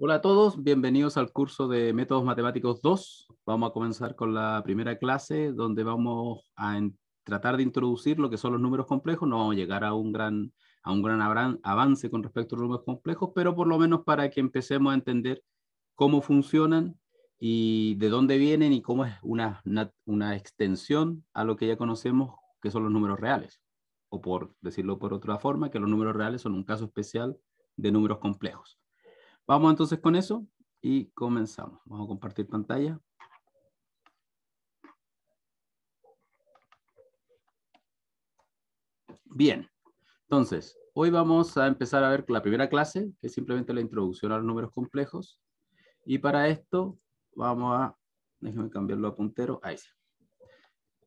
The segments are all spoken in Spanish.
Hola a todos, bienvenidos al curso de Métodos Matemáticos 2. Vamos a comenzar con la primera clase donde vamos a tratar de introducir lo que son los números complejos. No vamos a llegar a un gran, avance con respecto a los números complejos, pero por lo menos para que empecemos a entender cómo funcionan y de dónde vienen y cómo es una extensión a lo que ya conocemos que son los números reales. O por decirlo por otra forma, que los números reales son un caso especial de números complejos. Vamos entonces con eso y comenzamos. Vamos a compartir pantalla. Bien, entonces, hoy vamos a empezar a ver la primera clase, que es simplemente la introducción a los números complejos. Y para esto vamos a, déjenme cambiarlo a puntero, ahí sí.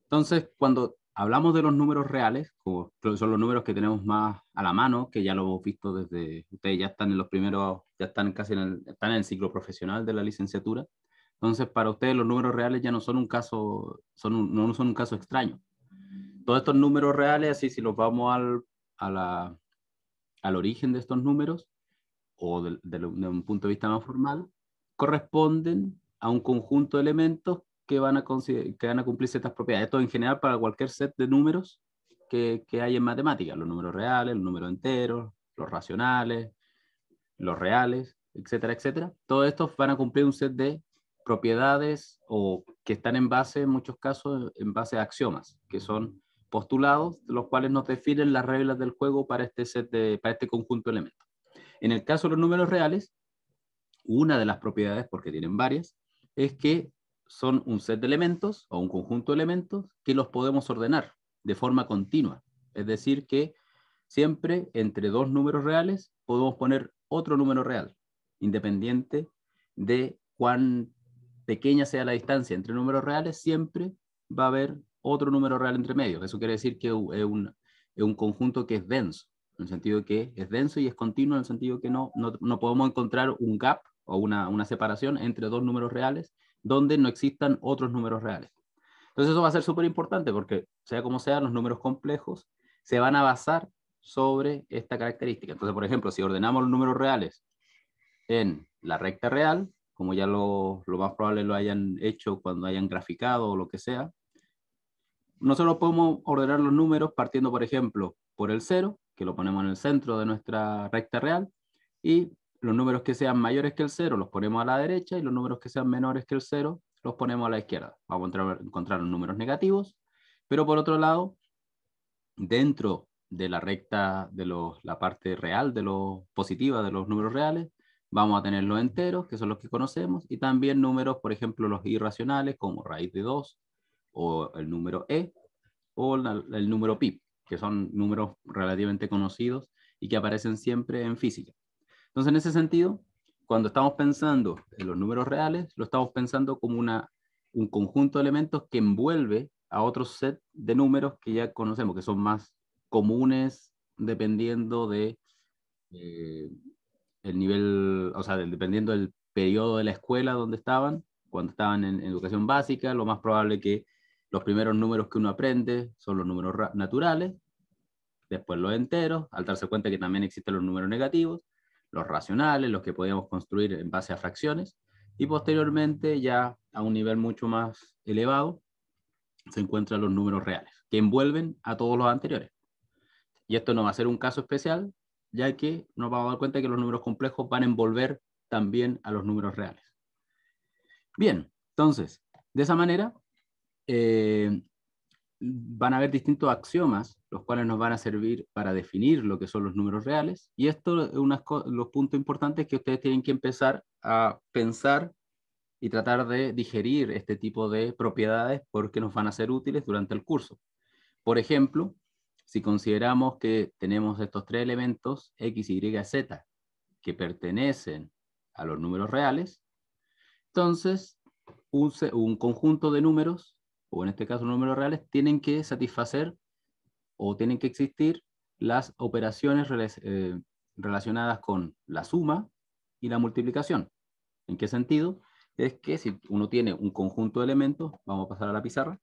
Entonces, cuando hablamos de los números reales, como son los números que tenemos más a la mano, que ya lo hemos visto desde, ustedes ya están en los primeros, ya están casi en el, están en el ciclo profesional de la licenciatura. Entonces, para ustedes los números reales ya no son un caso, son no son un caso extraño. Todos estos números reales, así si los vamos al, a la, al origen de estos números, o de, de un punto de vista más formal, corresponden a un conjunto de elementos que van a, que van cumplir ciertas propiedades. Esto en general para cualquier set de números que, hay en matemática los números reales, los números enteros, los racionales, los reales, etcétera, etcétera. Todos estos van a cumplir un set de propiedades o que están en base, en muchos casos, en base a axiomas, que son postulados, los cuales nos definen las reglas del juego para este, set para este conjunto de elementos. En el caso de los números reales, una de las propiedades, porque tienen varias, es que son un set de elementos o un conjunto de elementos que los podemos ordenar de forma continua. Es decir, que siempre entre dos números reales podemos poner otro número real, independiente de cuán pequeña sea la distancia entre números reales, siempre va a haber otro número real entre medio. Eso quiere decir que es un, conjunto que es denso, en el sentido que es denso y es continuo, en el sentido que no, no, podemos encontrar un gap o una separación entre dos números reales donde no existan otros números reales. Entonces eso va a ser súper importante porque sea como sea, los números complejos se van a basar sobre esta característica. Entonces, por ejemplo, si ordenamos los números reales en la recta real, como ya lo, más probable lo hayan hecho cuando hayan graficado o lo que sea, nosotros podemos ordenar los números partiendo, por ejemplo, por el cero, que lo ponemos en el centro de nuestra recta real, y los números que sean mayores que el cero los ponemos a la derecha y los números que sean menores que el cero los ponemos a la izquierda. Vamos a encontrar, números negativos, pero por otro lado, dentro de la recta, de la parte real, de los positiva de los números reales, vamos a tener los enteros, que son los que conocemos, y también números, por ejemplo, los irracionales, como raíz de 2, o el número e, o el número pi, que son números relativamente conocidos y que aparecen siempre en física. Entonces, en ese sentido, cuando estamos pensando en los números reales, lo estamos pensando como una, un conjunto de elementos que envuelve a otro set de números que ya conocemos, que son más comunes dependiendo de eh, el nivel, o sea, dependiendo del periodo de la escuela donde estaban, cuando estaban en, en educación básica, lo más probable que los primeros números que uno aprende son los números naturales, después los enteros, al darse cuenta que también existen los números negativos, los racionales, los que podíamos construir en base a fracciones, y posteriormente ya a un nivel mucho más elevado se encuentran los números reales, que envuelven a todos los anteriores. Y esto no va a ser un caso especial, ya que nos vamos a dar cuenta que los números complejos van a envolver también a los números reales. Bien, entonces, de esa manera, eh, van a haber distintos axiomas, los cuales nos van a servir para definir lo que son los números reales. Y esto es uno de los puntos importantes que ustedes tienen que empezar a pensar y tratar de digerir este tipo de propiedades porque nos van a ser útiles durante el curso. Por ejemplo, si consideramos que tenemos estos tres elementos, x, y, z, que pertenecen a los números reales, entonces un, un conjunto de números o en este caso números reales, tienen que satisfacer o tienen que existir las operaciones eh, relacionadas con la suma y la multiplicación. ¿En qué sentido? Es que si uno tiene un conjunto de elementos, vamos a pasar a la pizarra.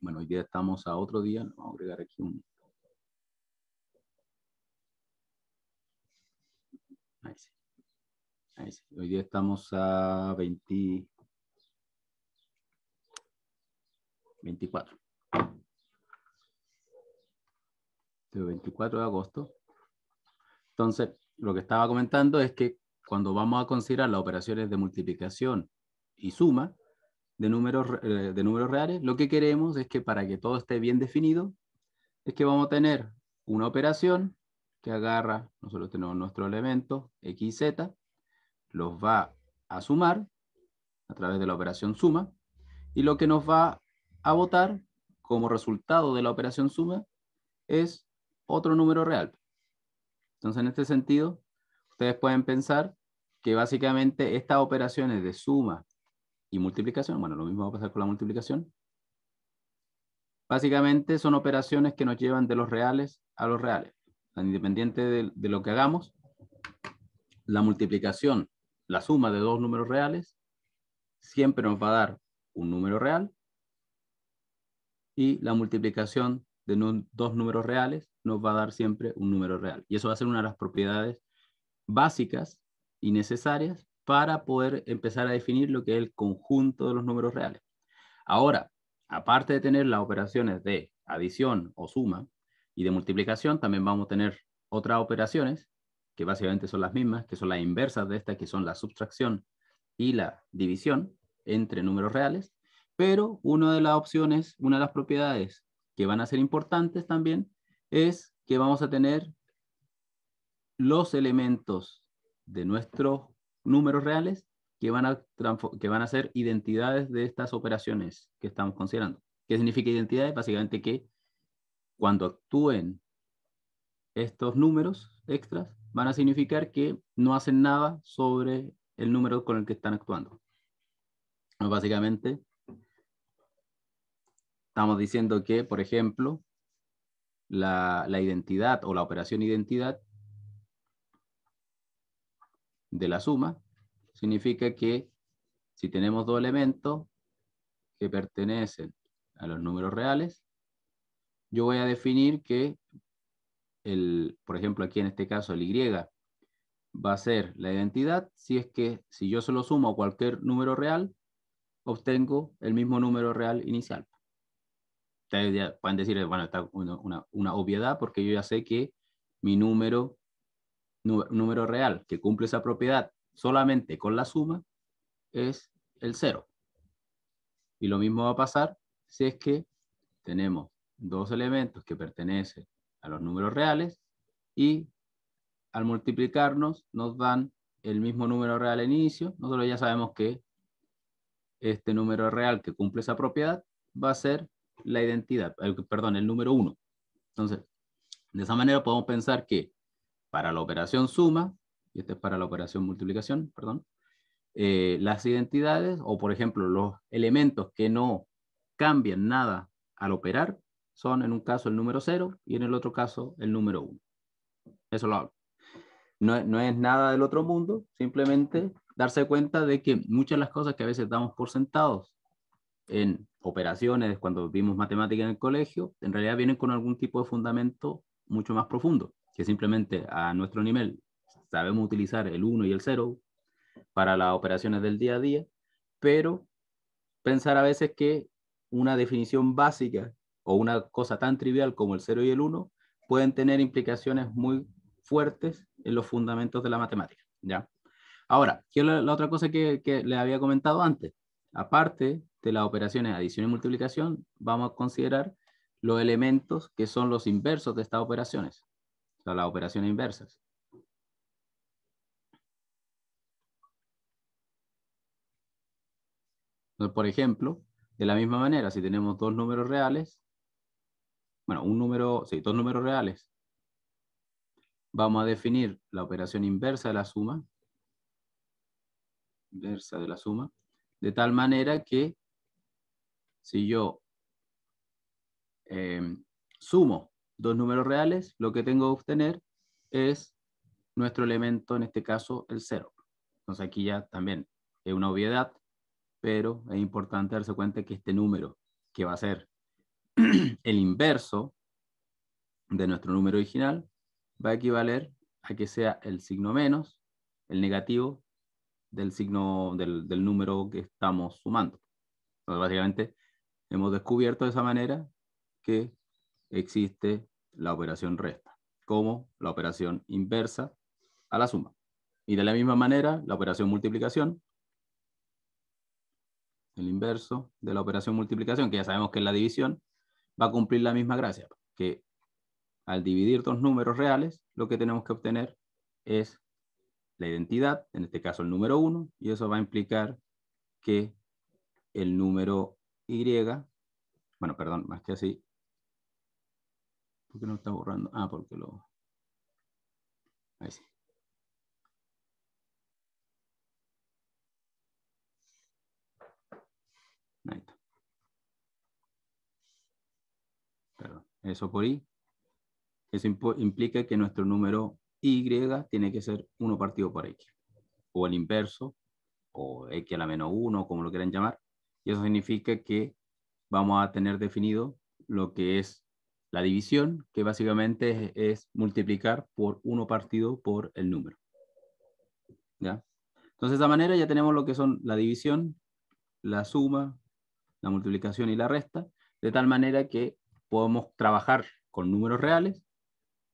Bueno, hoy día estamos a otro día, vamos a agregar aquí un... Ahí sí. Hoy día estamos a 20, 24. 24 de agosto. Entonces, lo que estaba comentando es que cuando vamos a considerar las operaciones de multiplicación y suma de números, eh, de números reales, lo que queremos es que para que todo esté bien definido, es que vamos a tener una operación que agarra, nosotros tenemos nuestro elemento XZ, los va a sumar a través de la operación suma, y lo que nos va a votar como resultado de la operación suma es otro número real. Entonces, en este sentido, ustedes pueden pensar que básicamente estas operaciones de suma y multiplicación, bueno, lo mismo va a pasar con la multiplicación, básicamente son operaciones que nos llevan de los reales a los reales. Independiente de, lo que hagamos, la multiplicación, la suma de dos números reales, siempre nos va a dar un número real y la multiplicación de dos números reales nos va a dar siempre un número real. Y eso va a ser una de las propiedades básicas y necesarias para poder empezar a definir lo que es el conjunto de los números reales. Ahora, aparte de tener las operaciones de adición o suma y de multiplicación, también vamos a tener otras operaciones que básicamente son las mismas, que son las inversas de estas, que son la sustracción y la división entre números reales. Pero una de las opciones, una de las propiedades que van a ser importantes también es que vamos a tener los elementos de nuestros números reales que van, a que van a ser identidades de estas operaciones que estamos considerando. ¿Qué significa identidades? Básicamente que cuando actúen estos números extras, van a significar que no hacen nada sobre el número con el que están actuando. Básicamente, Estamos diciendo que, por ejemplo, la, identidad o la operación identidad de la suma significa que si tenemos dos elementos que pertenecen a los números reales, yo voy a definir que, el, por ejemplo, aquí en este caso el Y va a ser la identidad si es que si yo se lo sumo a cualquier número real, obtengo el mismo número real inicial ustedes pueden decir, bueno, está una, una, obviedad porque yo ya sé que mi número, número real que cumple esa propiedad solamente con la suma es el cero. Y lo mismo va a pasar si es que tenemos dos elementos que pertenecen a los números reales y al multiplicarnos nos dan el mismo número real al inicio. Nosotros ya sabemos que este número real que cumple esa propiedad va a ser la identidad, perdón, el número uno. Entonces, de esa manera podemos pensar que para la operación suma, y este es para la operación multiplicación, perdón, eh, las identidades o, por ejemplo, los elementos que no cambian nada al operar son en un caso el número 0 y en el otro caso el número uno. Eso lo hablo. No, no es nada del otro mundo, simplemente darse cuenta de que muchas de las cosas que a veces damos por sentados en operaciones, cuando vimos matemática en el colegio, en realidad vienen con algún tipo de fundamento mucho más profundo, que simplemente a nuestro nivel sabemos utilizar el 1 y el 0 para las operaciones del día a día, pero pensar a veces que una definición básica o una cosa tan trivial como el 0 y el 1 pueden tener implicaciones muy fuertes en los fundamentos de la matemática. ¿ya? Ahora, ¿qué la, otra cosa que, que les había comentado antes? Aparte de las operaciones adición y multiplicación, vamos a considerar los elementos que son los inversos de estas operaciones, o sea, las operaciones inversas. por ejemplo, de la misma manera, si tenemos dos números reales, bueno, un número, sí, dos números reales, vamos a definir la operación inversa de la suma, inversa de la suma, de tal manera que si yo em, sumo dos números reales, lo que tengo que obtener es nuestro elemento, en este caso, el 0. Entonces aquí ya también es una obviedad, pero es importante darse cuenta que este número, que va a ser el inverso de nuestro número original, va a equivaler a que sea el signo menos, el negativo del signo del, del número que estamos sumando. Entonces básicamente Hemos descubierto de esa manera que existe la operación resta como la operación inversa a la suma. Y de la misma manera, la operación multiplicación, el inverso de la operación multiplicación, que ya sabemos que es la división, va a cumplir la misma gracia, que al dividir dos números reales, lo que tenemos que obtener es la identidad, en este caso el número 1, y eso va a implicar que el número y, bueno, perdón, más que así. ¿Por qué no está borrando? Ah, porque lo... Ahí sí. Ahí está. Perdón, eso por i. Eso implica que nuestro número y tiene que ser 1 partido por x. O el inverso, o x a la menos 1, como lo quieran llamar, y eso significa que vamos a tener definido lo que es la división, que básicamente es, multiplicar por uno partido por el número. ¿Ya? Entonces, de esta manera ya tenemos lo que son la división, la suma, la multiplicación y la resta, de tal manera que podemos trabajar con números reales,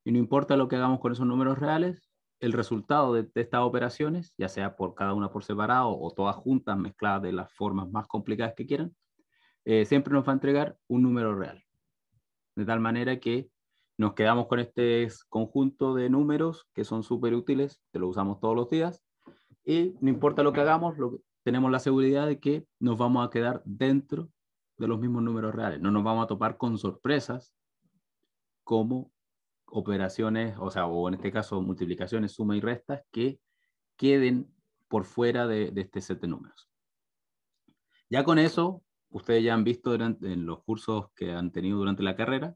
y no importa lo que hagamos con esos números reales, el resultado de, estas operaciones, ya sea por cada una por separado o todas juntas mezcladas de las formas más complicadas que quieran, eh, siempre nos va a entregar un número real. De tal manera que nos quedamos con este conjunto de números que son súper útiles, que lo usamos todos los días, y no importa lo que hagamos, tenemos la seguridad de que nos vamos a quedar dentro de los mismos números reales. No nos vamos a topar con sorpresas como operaciones, o sea, o en este caso multiplicaciones, suma y restas, que queden por fuera de, este set de números. Ya con eso, ustedes ya han visto en los cursos que han tenido durante la carrera,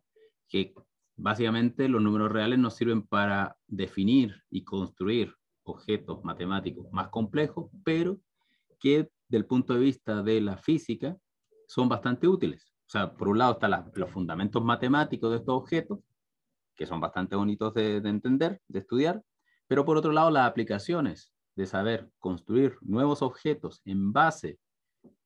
que básicamente los números reales nos sirven para definir y construir objetos matemáticos más complejos, pero que del punto de vista de la física son bastante útiles. O sea, por un lado están los fundamentos matemáticos de estos objetos, que son bastante bonitos de, entender, de estudiar, pero por otro lado las aplicaciones de saber construir nuevos objetos en base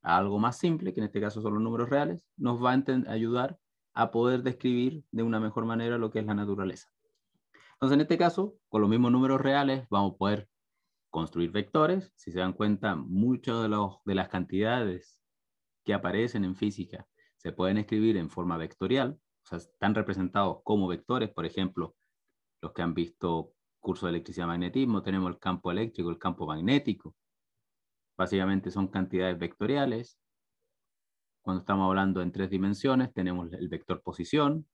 a algo más simple, que en este caso son los números reales, nos va a ayudar a poder describir de una mejor manera lo que es la naturaleza. Entonces, en este caso, con los mismos números reales vamos a poder construir vectores. Si se dan cuenta, muchas de las cantidades que aparecen en física se pueden escribir en forma vectorial o sea, están representados como vectores, por ejemplo, los que han visto curso de electricidad y magnetismo, tenemos el campo eléctrico, el campo magnético. Básicamente son cantidades vectoriales. Cuando estamos hablando en tres dimensiones, tenemos el vector posición,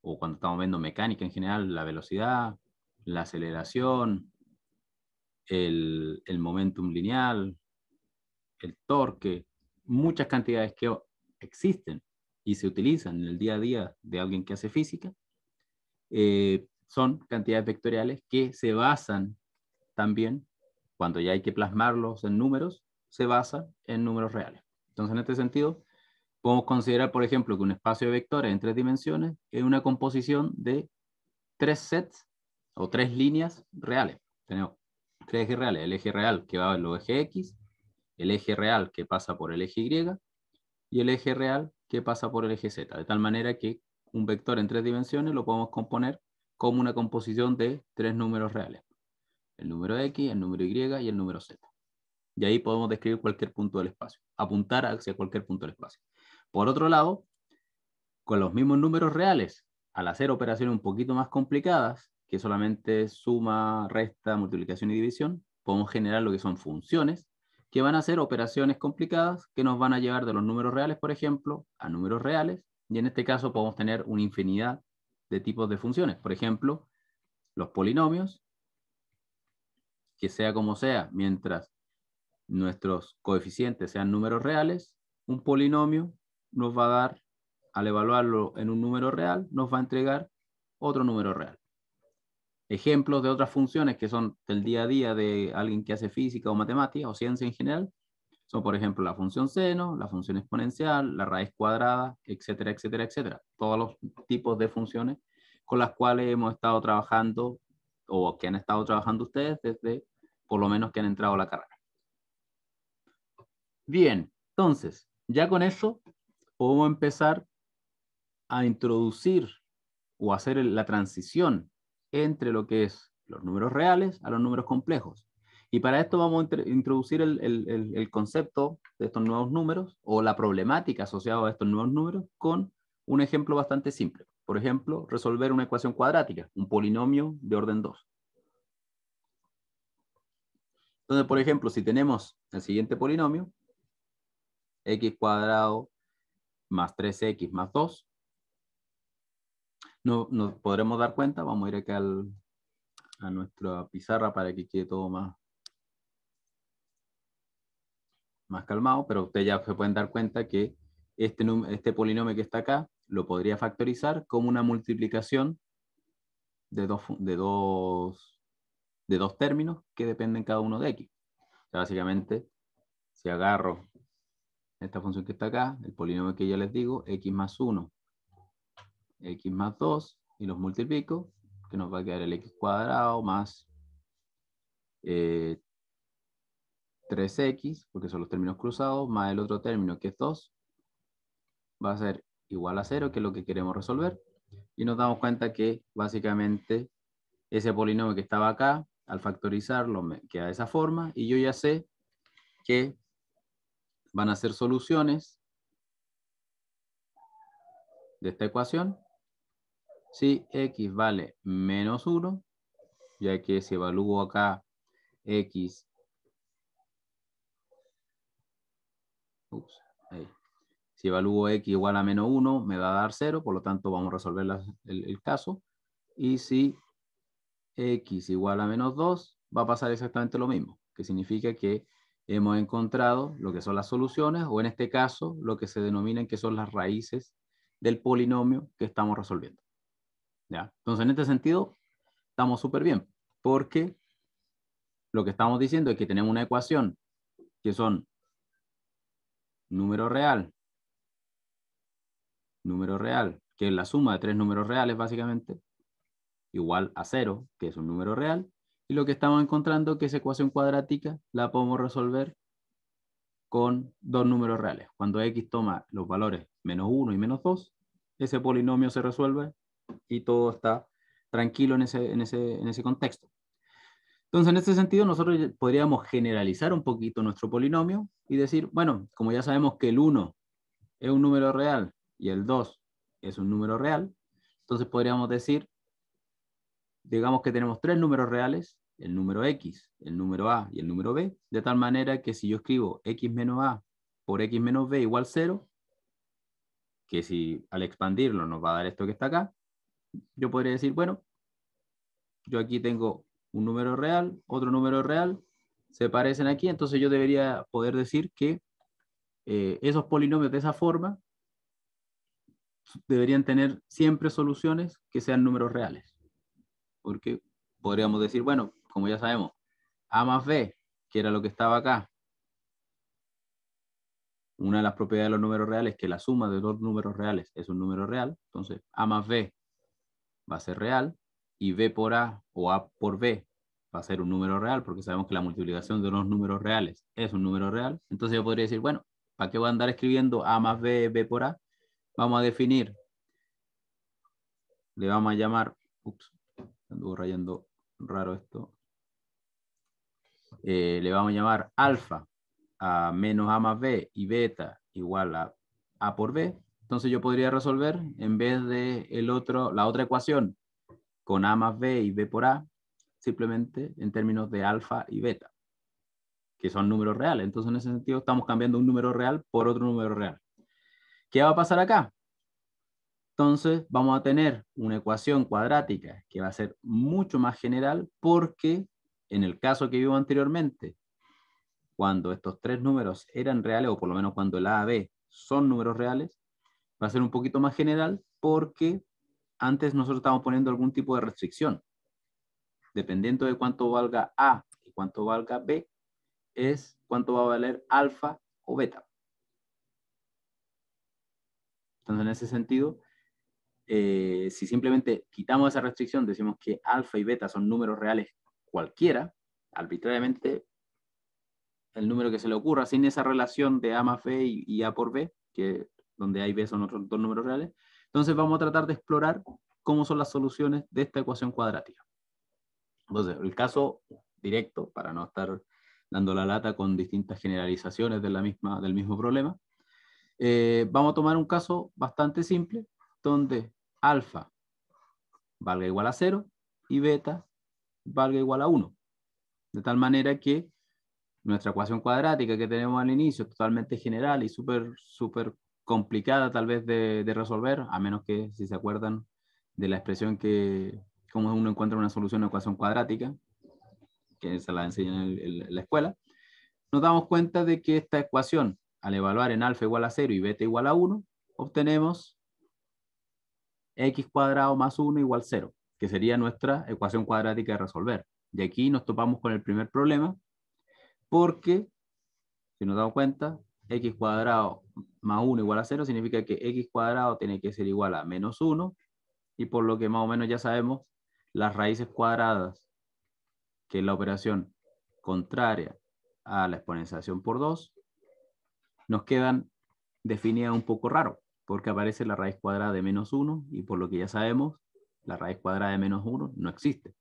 o cuando estamos viendo mecánica en general, la velocidad, la aceleración, el, el momentum lineal, el torque, muchas cantidades que existen y se utilizan en el día a día de alguien que hace física, eh, son cantidades vectoriales que se basan también, cuando ya hay que plasmarlos en números, se basan en números reales. Entonces, en este sentido, podemos considerar, por ejemplo, que un espacio de vectores en tres dimensiones es una composición de tres sets o tres líneas reales. Tenemos tres ejes reales, el eje real que va en los ejes X, el eje real que pasa por el eje Y y el eje real que pasa por el eje Z, de tal manera que un vector en tres dimensiones lo podemos componer como una composición de tres números reales. El número X, el número Y y el número Z. Y ahí podemos describir cualquier punto del espacio, apuntar hacia cualquier punto del espacio. Por otro lado, con los mismos números reales, al hacer operaciones un poquito más complicadas, que solamente suma, resta, multiplicación y división, podemos generar lo que son funciones, que van a ser operaciones complicadas que nos van a llevar de los números reales, por ejemplo, a números reales, y en este caso podemos tener una infinidad de tipos de funciones. Por ejemplo, los polinomios, que sea como sea, mientras nuestros coeficientes sean números reales, un polinomio nos va a dar, al evaluarlo en un número real, nos va a entregar otro número real ejemplos de otras funciones que son del día a día de alguien que hace física o matemática o ciencia en general son, por ejemplo, la función seno, la función exponencial, la raíz cuadrada, etcétera, etcétera, etcétera. Todos los tipos de funciones con las cuales hemos estado trabajando o que han estado trabajando ustedes desde, por lo menos, que han entrado a la carrera. Bien, entonces, ya con eso podemos empezar a introducir o hacer la transición entre lo que es los números reales a los números complejos. Y para esto vamos a introducir el, concepto de estos nuevos números o la problemática asociada a estos nuevos números con un ejemplo bastante simple. Por ejemplo, resolver una ecuación cuadrática, un polinomio de orden 2. Entonces, por ejemplo, si tenemos el siguiente polinomio, x cuadrado más 3x más 2 no, nos podremos dar cuenta. Vamos a ir acá a nuestra pizarra para que quede todo más, más calmado, pero ustedes ya se pueden dar cuenta que este, este polinomio que está acá lo podría factorizar como una multiplicación de dos, de dos, de dos términos que dependen cada uno de x. básicamente, si agarro esta función que está acá, el polinomio que ya les digo, x más 1, x más 2 y los multiplico, que nos va a quedar el x cuadrado más 3x, eh, porque son los términos cruzados, más el otro término que es 2, va a ser igual a 0, que es lo que queremos resolver. Y nos damos cuenta que básicamente ese polinomio que estaba acá, al factorizarlo queda de esa forma, y yo ya sé que van a ser soluciones de esta ecuación si x vale menos 1, ya que si evalúo acá x, si evalúo x igual a menos 1, me va a dar 0, por lo tanto vamos a resolver el, el caso. Y si x igual a menos 2, va a pasar exactamente lo mismo, que significa que hemos encontrado lo que son las soluciones, o en este caso, lo que se denominan que son las raíces del polinomio que estamos resolviendo. Entonces, en este sentido, estamos súper bien, porque lo que estamos diciendo es que tenemos una ecuación que son número real, número real, que es la suma de tres números reales básicamente, igual a cero, que es un número real, y lo que estamos encontrando que esa ecuación cuadrática la podemos resolver con dos números reales. Cuando x toma los valores menos 1 y menos 2, ese polinomio se resuelve y todo está tranquilo en ese, contexto. Entonces, en este sentido, nosotros podríamos generalizar un poquito nuestro polinomio y decir, bueno, como ya sabemos que el 1 es un número real y el 2 es un número real, entonces podríamos decir, digamos que tenemos tres números reales, el número X, el número A y el número B, de tal manera que si yo escribo X menos A por X menos B igual 0, que si al expandirlo nos va a dar esto que está acá, yo podría decir, bueno, yo aquí tengo un número real, otro número real, se parecen aquí, entonces yo debería poder decir que eh, esos polinomios de esa forma deberían tener siempre soluciones que sean números reales. Porque podríamos decir, bueno, como ya sabemos, A más B, que era lo que estaba acá, una de las propiedades de los números reales es que la suma de dos números reales es un número real, entonces A más B va a ser real y B por A o A por B va a ser un número real porque sabemos que la multiplicación de unos números reales es un número real. Entonces yo podría decir, bueno, ¿para qué voy a andar escribiendo A más B, B por A? Vamos a definir. Le vamos a llamar, ups, rayando raro esto. Eh, le vamos a llamar alfa a menos A más B y beta igual a A por B entonces yo podría resolver, en vez de el otro, la otra ecuación, con A más B y B por A, simplemente en términos de alfa y beta, que son números reales. Entonces en ese sentido estamos cambiando un número real por otro número real. ¿Qué va a pasar acá? Entonces vamos a tener una ecuación cuadrática que va a ser mucho más general porque en el caso que vimos anteriormente, cuando estos tres números eran reales, o por lo menos cuando el A, B son números reales, va a ser un poquito más general porque antes nosotros estábamos poniendo algún tipo de restricción. Dependiendo de cuánto valga A y cuánto valga B, es cuánto va a valer alfa o beta. Entonces, en ese sentido, eh, si simplemente quitamos esa restricción, decimos que alfa y beta son números reales cualquiera, arbitrariamente el número que se le ocurra sin esa relación de A más B y, y A por B, que donde hay B son otros dos números reales. Entonces vamos a tratar de explorar cómo son las soluciones de esta ecuación cuadrática. Entonces, el caso directo, para no estar dando la lata con distintas generalizaciones de la misma, del mismo problema, eh, vamos a tomar un caso bastante simple, donde alfa valga igual a 0 y beta valga igual a 1. De tal manera que nuestra ecuación cuadrática que tenemos al inicio, totalmente general y súper super complicada tal vez de, resolver, a menos que, si se acuerdan, de la expresión que, cómo uno encuentra una solución a una ecuación cuadrática, que se la enseña en, la escuela, nos damos cuenta de que esta ecuación, al evaluar en alfa igual a 0 y beta igual a 1, obtenemos x cuadrado más 1 igual 0, que sería nuestra ecuación cuadrática de resolver. Y aquí nos topamos con el primer problema, porque, si nos damos cuenta, x cuadrado más 1 igual a 0 significa que x cuadrado tiene que ser igual a menos 1 y por lo que más o menos ya sabemos, las raíces cuadradas, que es la operación contraria a la exponenciación por 2, nos quedan definidas un poco raro, porque aparece la raíz cuadrada de menos 1 y por lo que ya sabemos, la raíz cuadrada de menos 1 no existe.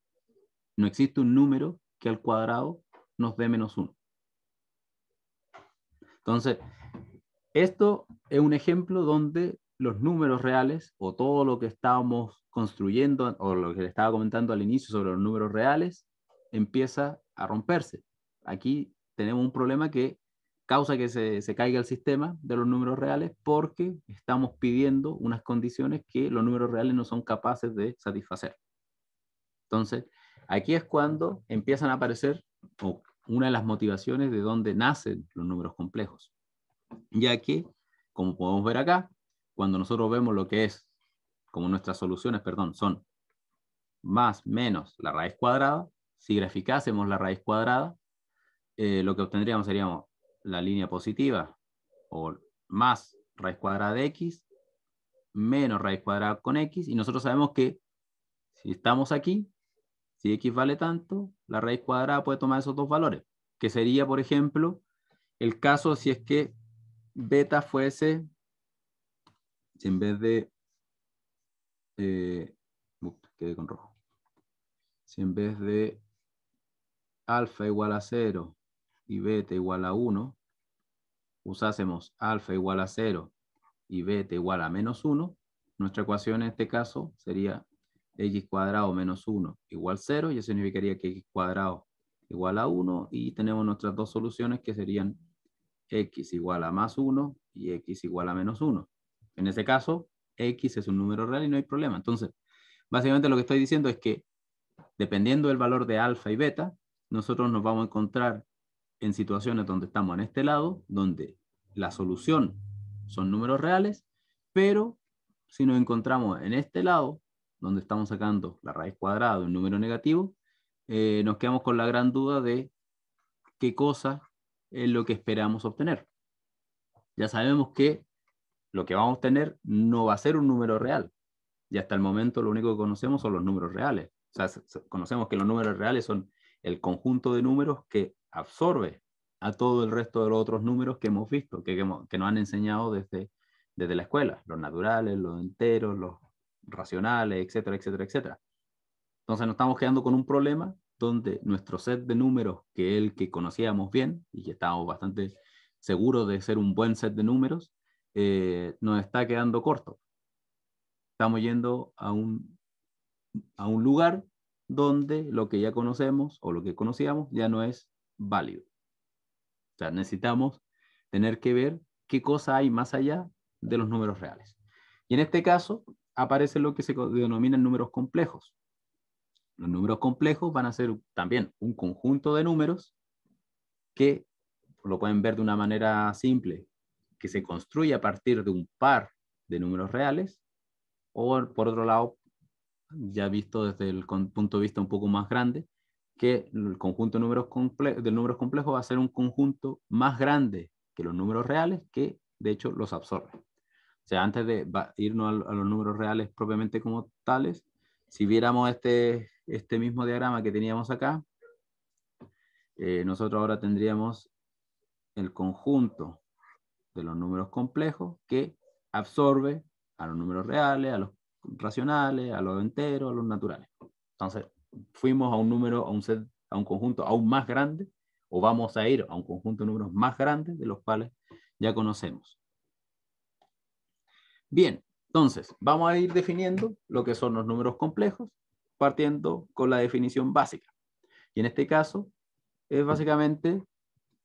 No existe un número que al cuadrado nos dé menos 1. Entonces, esto es un ejemplo donde los números reales o todo lo que estábamos construyendo o lo que le estaba comentando al inicio sobre los números reales empieza a romperse. Aquí tenemos un problema que causa que se, se, caiga el sistema de los números reales porque estamos pidiendo unas condiciones que los números reales no son capaces de satisfacer. Entonces, aquí es cuando empiezan a aparecer, una de las motivaciones de dónde nacen los números complejos, ya que, como podemos ver acá, cuando nosotros vemos lo que es, como nuestras soluciones, perdón, son más menos la raíz cuadrada, si graficásemos la raíz cuadrada, eh, lo que obtendríamos seríamos la línea positiva, o más raíz cuadrada de x, menos raíz cuadrada con x, y nosotros sabemos que si estamos aquí, si x vale tanto, la raíz cuadrada puede tomar esos dos valores, que sería, por ejemplo, el caso si es que beta fuese, si en vez de, eh, quedé con rojo, si en vez de alfa igual a 0 y beta igual a 1, usásemos alfa igual a 0 y beta igual a menos 1, nuestra ecuación en este caso sería x cuadrado menos 1 igual 0, y eso significaría que x cuadrado igual a 1, y tenemos nuestras dos soluciones que serían x igual a más 1 y x igual a menos 1. En ese caso, x es un número real y no hay problema. Entonces, básicamente lo que estoy diciendo es que dependiendo del valor de alfa y beta, nosotros nos vamos a encontrar en situaciones donde estamos en este lado, donde la solución son números reales, pero si nos encontramos en este lado, donde estamos sacando la raíz cuadrada de un número negativo, eh, nos quedamos con la gran duda de qué cosa es lo que esperamos obtener. Ya sabemos que lo que vamos a obtener no va a ser un número real. Y hasta el momento lo único que conocemos son los números reales. O sea, conocemos que los números reales son el conjunto de números que absorbe a todo el resto de los otros números que hemos visto, que, que nos han enseñado desde, desde la escuela, los naturales, los enteros, los racionales, etcétera, etcétera, etcétera. Entonces nos estamos quedando con un problema donde nuestro set de números, que el que conocíamos bien y que estábamos bastante seguros de ser un buen set de números, eh, nos está quedando corto. Estamos yendo a un, a un lugar donde lo que ya conocemos o lo que conocíamos ya no es válido. O sea, necesitamos tener que ver qué cosa hay más allá de los números reales. Y en este caso, aparece lo que se denominan números complejos. Los números complejos van a ser también un conjunto de números que lo pueden ver de una manera simple, que se construye a partir de un par de números reales, o por otro lado, ya visto desde el punto de vista un poco más grande, que el conjunto de números complejos va a ser un conjunto más grande que los números reales que de hecho los absorbe. O sea, antes de irnos a, los números reales propiamente como tales, si viéramos este, este mismo diagrama que teníamos acá, eh, nosotros ahora tendríamos el conjunto de los números complejos que absorbe a los números reales, a los racionales, a los enteros, a los naturales. Entonces, fuimos a un número, a un a un conjunto aún más grande, o vamos a ir a un conjunto de números más grandes de los cuales ya conocemos. Bien, entonces vamos a ir definiendo lo que son los números complejos, partiendo con la definición básica. Y en este caso es básicamente,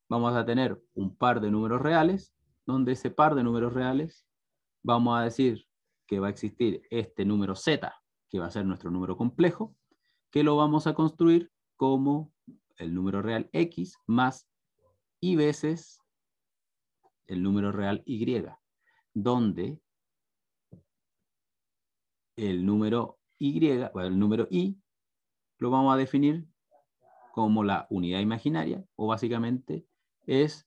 vamos a tener un par de números reales, donde ese par de números reales vamos a decir que va a existir este número z, que va a ser nuestro número complejo, que lo vamos a construir como el número real x más y veces el número real y, donde el número y, el número i, lo vamos a definir como la unidad imaginaria, o básicamente es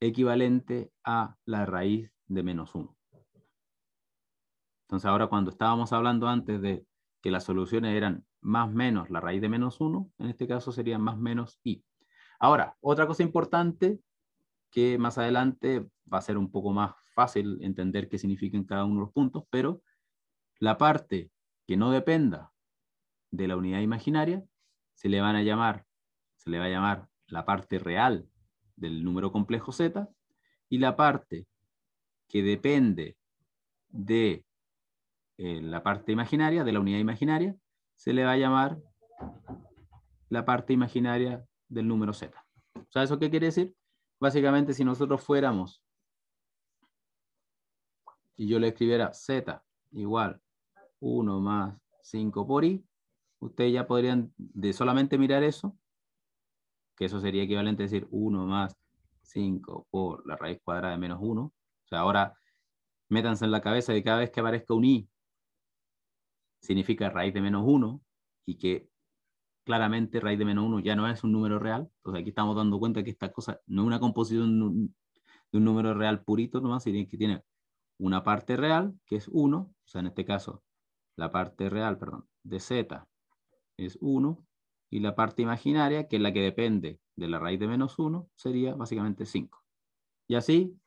equivalente a la raíz de menos 1. Entonces ahora cuando estábamos hablando antes de que las soluciones eran más menos la raíz de menos 1, en este caso sería más menos i. Ahora, otra cosa importante que más adelante va a ser un poco más fácil entender qué significan cada uno de los puntos, pero la parte que no dependa de la unidad imaginaria, se le van a llamar, se le va a llamar la parte real del número complejo z, y la parte que depende de eh, la parte imaginaria, de la unidad imaginaria, se le va a llamar la parte imaginaria del número z. ¿Sabes eso qué quiere decir? Básicamente, si nosotros fuéramos, y yo le escribiera z igual 1 más 5 por i, ustedes ya podrían, de solamente mirar eso, que eso sería equivalente a decir 1 más 5 por la raíz cuadrada de menos 1. O sea, ahora métanse en la cabeza de cada vez que aparezca un i, significa raíz de menos 1, y que claramente raíz de menos 1 ya no es un número real. Entonces aquí estamos dando cuenta que esta cosa no es una composición de un número real purito nomás, sino que tiene una parte real, que es 1, o sea, en este caso la parte real, perdón, de z es 1 y la parte imaginaria, que es la que depende de la raíz de menos 1, sería básicamente 5. Y así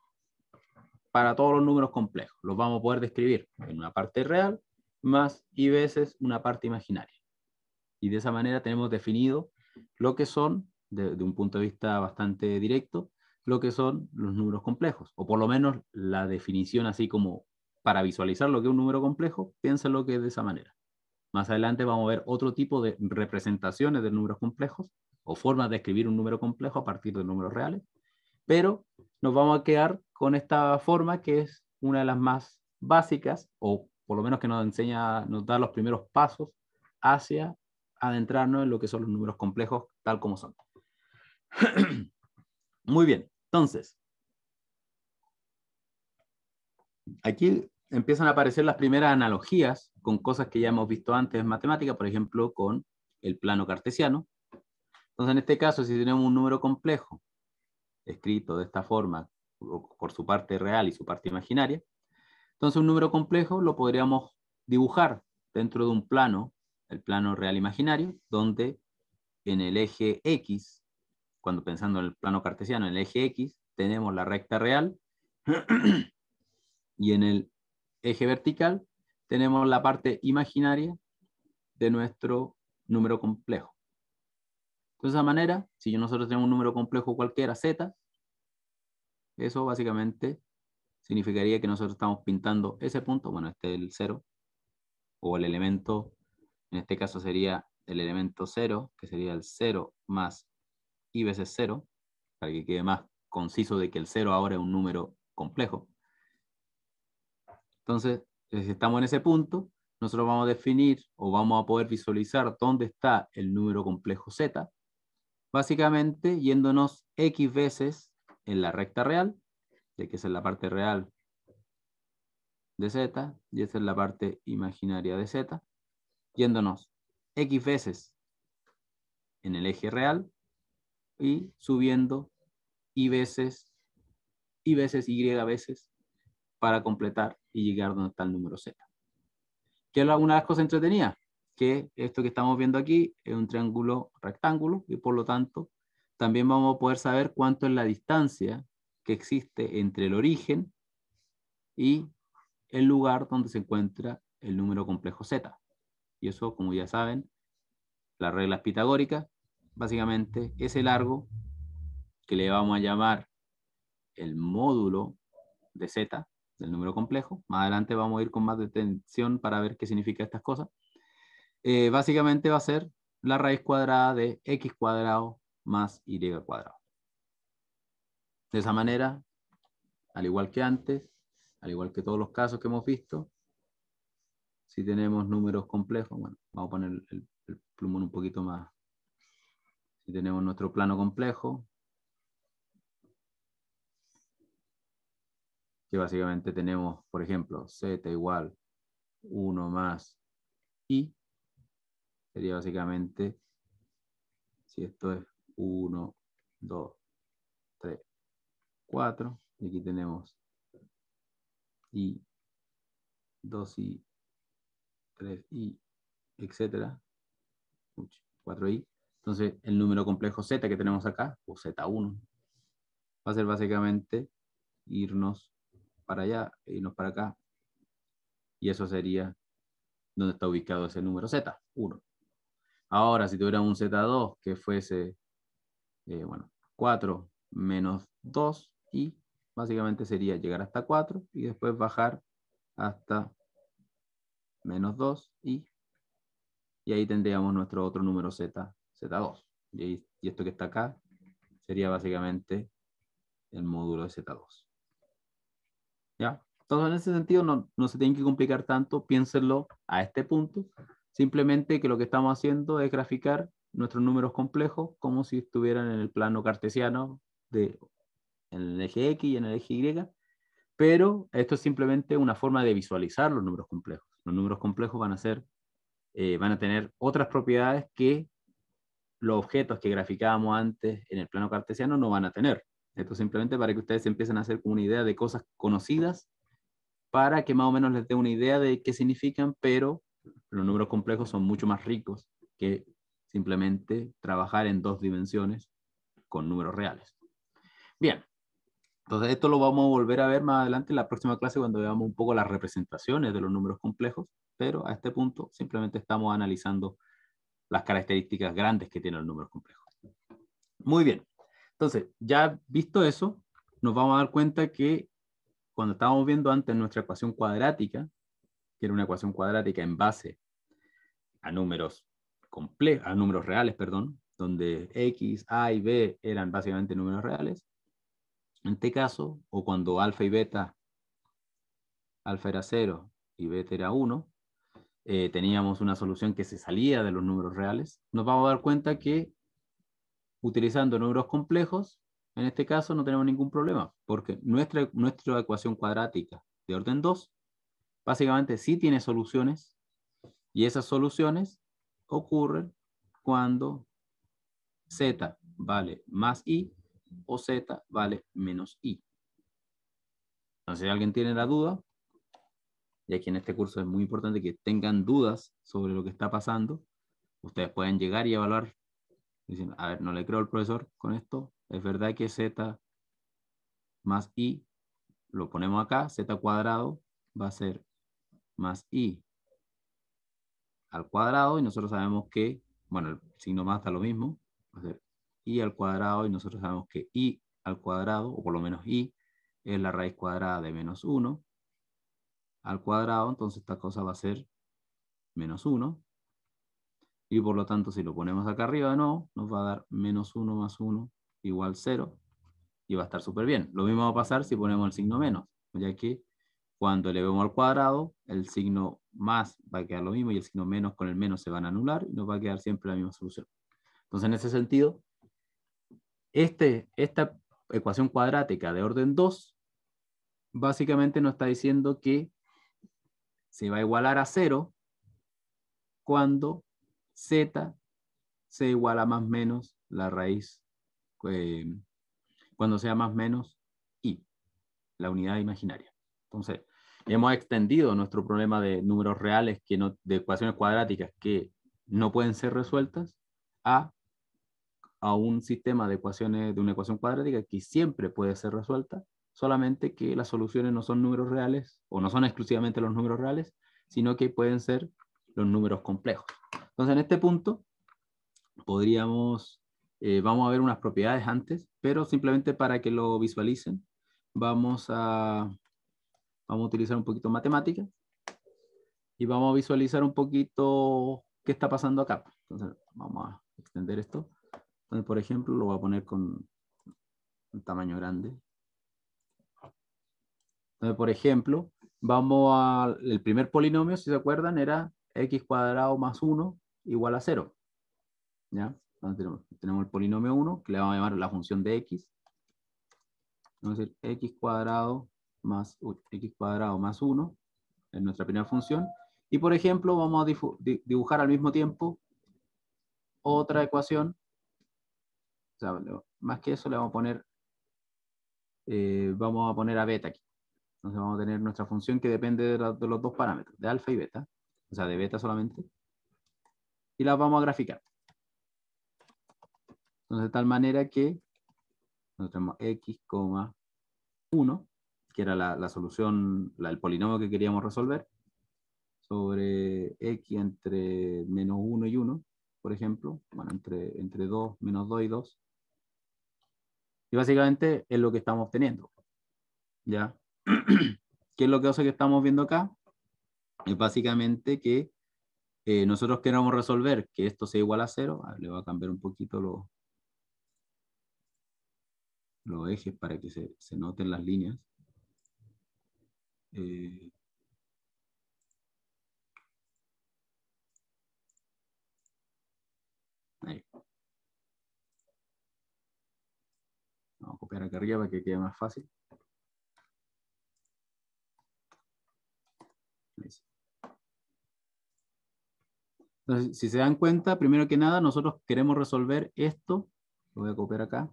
para todos los números complejos. Los vamos a poder describir en una parte real más y veces una parte imaginaria. Y de esa manera tenemos definido lo que son, desde de un punto de vista bastante directo, lo que son los números complejos, o por lo menos la definición así como para visualizar lo que es un número complejo, lo que es de esa manera. Más adelante vamos a ver otro tipo de representaciones de números complejos o formas de escribir un número complejo a partir de números reales, pero nos vamos a quedar con esta forma que es una de las más básicas o por lo menos que nos enseña, nos da los primeros pasos hacia adentrarnos en lo que son los números complejos tal como son. Muy bien, entonces, aquí empiezan a aparecer las primeras analogías con cosas que ya hemos visto antes en matemática, por ejemplo, con el plano cartesiano. Entonces, en este caso, si tenemos un número complejo, escrito de esta forma, por su parte real y su parte imaginaria, entonces un número complejo lo podríamos dibujar dentro de un plano, el plano real imaginario, donde en el eje X, cuando pensando en el plano cartesiano, en el eje X, tenemos la recta real Y en el eje vertical tenemos la parte imaginaria de nuestro número complejo. De esa manera, si nosotros tenemos un número complejo cualquiera, z, eso básicamente significaría que nosotros estamos pintando ese punto, bueno, este es el 0, o el elemento, en este caso sería el elemento 0, que sería el 0 más i veces 0, para que quede más conciso de que el 0 ahora es un número complejo. Entonces, eh, si estamos en ese punto, nosotros vamos a definir o vamos a poder visualizar dónde está el número complejo z, básicamente yéndonos x veces en la recta real, de que esa es la parte real de z, y esa es la parte imaginaria de z, yéndonos x veces en el eje real y subiendo y veces, y veces, y veces para completar y llegar donde está el número Z. ¿Qué es una de las cosas entretenidas? Que esto que estamos viendo aquí es un triángulo rectángulo y por lo tanto también vamos a poder saber cuánto es la distancia que existe entre el origen y el lugar donde se encuentra el número complejo Z. Y eso, como ya saben, las reglas pitagóricas, básicamente es el largo que le vamos a llamar el módulo de Z, el número complejo. Más adelante vamos a ir con más detención para ver qué significa estas cosas. Eh, básicamente va a ser la raíz cuadrada de x cuadrado más y cuadrado. De esa manera, al igual que antes, al igual que todos los casos que hemos visto, si tenemos números complejos, bueno, vamos a poner el plumón un poquito más. Si tenemos nuestro plano complejo, que básicamente tenemos, por ejemplo, z igual 1 más i, sería básicamente, si esto es 1, 2, 3, 4, y aquí tenemos i, 2i, 3i, etcétera, 4i. Entonces, el número complejo z que tenemos acá, o z1, va a ser básicamente irnos para allá, irnos para acá. Y eso sería donde está ubicado ese número Z, 1. Ahora, si tuviera un Z2 que fuese, eh, bueno, 4 menos 2 y básicamente sería llegar hasta 4 y después bajar hasta menos 2 y, y ahí tendríamos nuestro otro número Z, Z2. y esto que está acá sería básicamente el módulo de Z2. Entonces, en ese sentido, no, se tienen que complicar tanto, piénsenlo a este punto. Simplemente que lo que estamos haciendo es graficar nuestros números complejos como si estuvieran en el plano cartesiano de, en el eje X y en el eje Y, pero esto es simplemente una forma de visualizar los números complejos. Los números complejos van a, ser, eh, van a tener otras propiedades que los objetos que graficábamos antes en el plano cartesiano no van a tener. Esto simplemente para que ustedes empiecen a hacer una idea de cosas conocidas, para que más o menos les dé una idea de qué significan, pero los números complejos son mucho más ricos que simplemente trabajar en dos dimensiones con números reales. Bien, entonces esto lo vamos a volver a ver más adelante en la próxima clase cuando veamos un poco las representaciones de los números complejos, pero a este punto simplemente estamos analizando las características grandes que tienen los números complejos. Muy bien. Entonces, ya visto eso, nos vamos a dar cuenta que cuando estábamos viendo antes nuestra ecuación cuadrática, que era una ecuación cuadrática en base a números complejos, a números reales, perdón, donde x, a y b eran básicamente números reales, en este caso, o cuando alfa y beta, alfa era 0 y beta era 1, eh, teníamos una solución que se salía de los números reales, nos vamos a dar cuenta que utilizando números complejos, en este caso no tenemos ningún problema, porque nuestra, nuestra ecuación cuadrática de orden 2, básicamente sí tiene soluciones, y esas soluciones ocurren cuando z vale más i o z vale menos i. Entonces, si alguien tiene la duda, y aquí en este curso es muy importante que tengan dudas sobre lo que está pasando, ustedes pueden llegar y evaluar Dicen, a ver, no le creo al profesor con esto. Es verdad que z más i, lo ponemos acá, z cuadrado va a ser más i al cuadrado y nosotros sabemos que, bueno, el signo más está lo mismo, va a ser i al cuadrado y nosotros sabemos que i al cuadrado, o por lo menos i, es la raíz cuadrada de menos 1 al cuadrado, entonces esta cosa va a ser menos 1 y por lo tanto si lo ponemos acá arriba no. nos va a dar menos 1 más 1 igual 0, y va a estar súper bien. Lo mismo va a pasar si ponemos el signo menos, ya que cuando elevemos al cuadrado, el signo más va a quedar lo mismo y el signo menos con el menos se van a anular y nos va a quedar siempre la misma solución. Entonces en ese sentido, este, esta ecuación cuadrática de orden 2, básicamente nos está diciendo que se va a igualar a 0 cuando z se iguala a más menos la raíz eh, cuando sea más menos i, la unidad imaginaria. Entonces, hemos extendido nuestro problema de números reales, que no, de ecuaciones cuadráticas que no pueden ser resueltas, a, a un sistema de ecuaciones, de una ecuación cuadrática que siempre puede ser resuelta, solamente que las soluciones no son números reales, o no son exclusivamente los números reales, sino que pueden ser los números complejos. Entonces, en este punto, podríamos, eh, vamos a ver unas propiedades antes, pero simplemente para que lo visualicen, vamos a, vamos a utilizar un poquito matemática y vamos a visualizar un poquito qué está pasando acá. Entonces, vamos a extender esto. Entonces, por ejemplo, lo voy a poner con un tamaño grande. Entonces, por ejemplo, vamos al primer polinomio, si se acuerdan, era x cuadrado más 1 igual a 0. ¿Ya? Entonces tenemos, el polinomio 1, que le vamos a llamar la función de x. Vamos a decir x cuadrado más x cuadrado más 1 es nuestra primera función. Y por ejemplo, vamos a dibujar al mismo tiempo otra ecuación. O sea, más que eso le vamos a poner, eh, vamos a poner a beta aquí. Entonces vamos a tener nuestra función que depende de los dos parámetros, de alfa y beta. O sea, de beta solamente y las vamos a graficar. Entonces, de tal manera que nosotros tenemos x, 1, que era la, solución, el polinomio que queríamos resolver, sobre x entre menos 1 y 1, por ejemplo, bueno, entre, entre 2, menos 2 y 2. Y básicamente es lo que estamos obteniendo. ¿Ya? ¿Qué es lo que, que estamos viendo acá? Es básicamente que eh, nosotros queremos resolver que esto sea igual a cero, ah, le voy a cambiar un poquito los, ejes para que se, noten las líneas. Eh, Vamos a copiar acá arriba para que quede más fácil. Ahí entonces, si se dan cuenta, primero que nada, nosotros queremos resolver esto. Lo voy a copiar acá.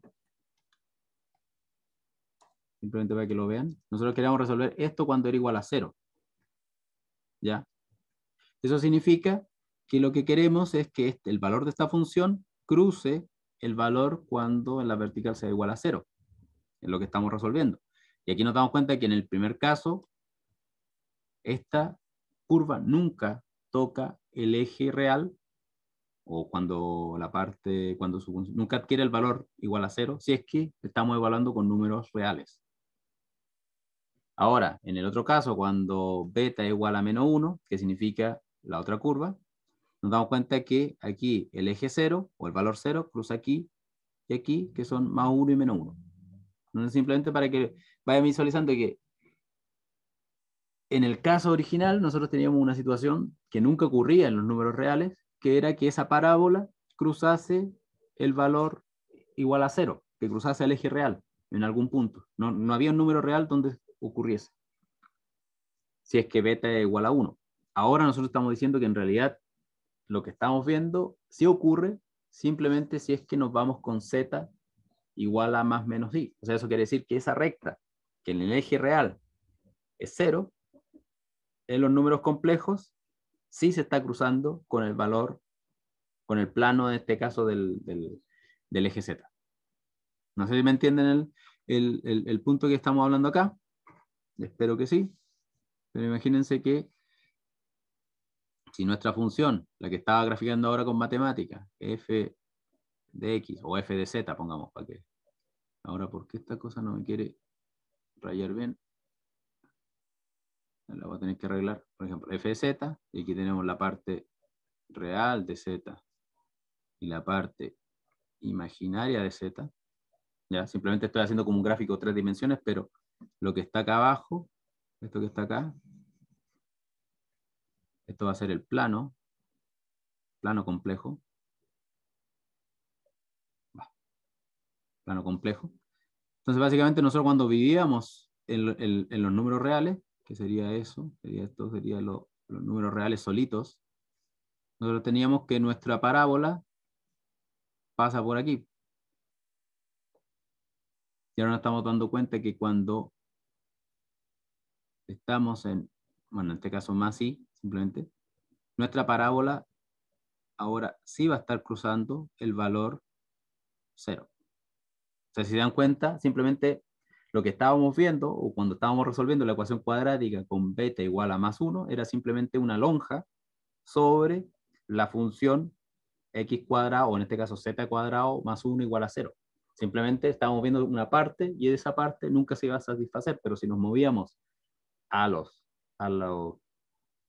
Simplemente para que lo vean. Nosotros queremos resolver esto cuando era igual a cero. ¿Ya? Eso significa que lo que queremos es que este, el valor de esta función cruce el valor cuando en la vertical sea igual a cero. Es lo que estamos resolviendo. Y aquí nos damos cuenta que en el primer caso, esta curva nunca toca el eje real o cuando la parte, cuando nunca adquiere el valor igual a cero, si es que estamos evaluando con números reales. Ahora, en el otro caso, cuando beta es igual a menos 1, que significa la otra curva, nos damos cuenta que aquí el eje 0 o el valor 0 cruza aquí y aquí, que son más 1 y menos 1. Simplemente para que vaya visualizando que en el caso original, nosotros teníamos una situación que nunca ocurría en los números reales, que era que esa parábola cruzase el valor igual a cero, que cruzase el eje real en algún punto. No, había un número real donde ocurriese. Si es que beta es igual a 1. Ahora nosotros estamos diciendo que en realidad lo que estamos viendo sí ocurre simplemente si es que nos vamos con z igual a más menos i. O sea, eso quiere decir que esa recta, que en el eje real es cero, en los números complejos sí se está cruzando con el valor, con el plano en este caso del, eje Z. No sé si me entienden el, el, punto que estamos hablando acá. Espero que sí. Pero imagínense que si nuestra función, la que estaba graficando ahora con matemática, f de x o f de z, pongamos para que... Ahora, ¿por qué esta cosa no me quiere rayar bien? La voy a tener que arreglar. Por ejemplo, f de z, y aquí tenemos la parte real de z y la parte imaginaria de z. ¿ya? Simplemente estoy haciendo como un gráfico tres dimensiones, pero lo que está acá abajo, esto que está acá, esto va a ser el plano, plano complejo. Plano complejo. Entonces, básicamente, nosotros cuando vivíamos en los números reales, que sería eso, sería esto, serían los números reales solitos. Nosotros teníamos que nuestra parábola pasa por aquí. Y ahora nos estamos dando cuenta que cuando estamos en, bueno, en este caso más y, simplemente, nuestra parábola ahora sí va a estar cruzando el valor cero. O sea, si se dan cuenta, simplemente lo que estábamos viendo, o cuando estábamos resolviendo la ecuación cuadrática con beta igual a más 1, era simplemente una lonja sobre la función x cuadrado, o en este caso z cuadrado más 1 igual a 0. Simplemente estábamos viendo una parte y esa parte nunca se iba a satisfacer, pero si nos movíamos a los, a los